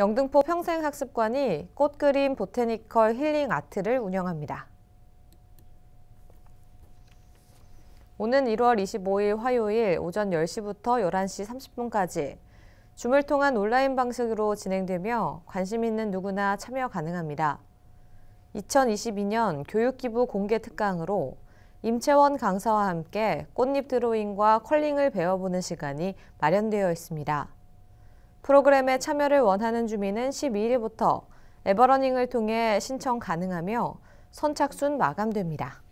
영등포 평생학습관이 꽃그림 보테니컬 힐링 아트를 운영합니다. 오는 1월 25일 화요일 오전 10시부터 11시 30분까지 줌을 통한 온라인 방식으로 진행되며 관심 있는 누구나 참여 가능합니다. 2022년 교육기부 공개 특강으로 임채원 강사와 함께 꽃잎 드로잉과 컬링을 배워보는 시간이 마련되어 있습니다. 프로그램에 참여를 원하는 주민은 12일부터 에버러닝을 통해 신청 가능하며 선착순 마감됩니다.